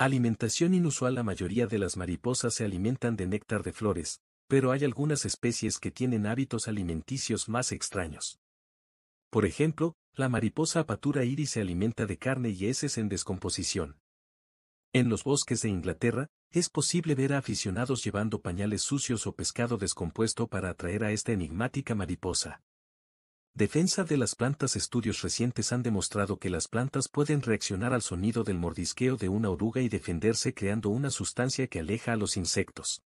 Alimentación inusual La mayoría de las mariposas se alimentan de néctar de flores, pero hay algunas especies que tienen hábitos alimenticios más extraños. Por ejemplo, la mariposa apatura iris se alimenta de carne y heces en descomposición. En los bosques de Inglaterra, es posible ver a aficionados llevando pañales sucios o pescado descompuesto para atraer a esta enigmática mariposa. Defensa de las plantas Estudios recientes han demostrado que las plantas pueden reaccionar al sonido del mordisqueo de una oruga y defenderse creando una sustancia que aleja a los insectos.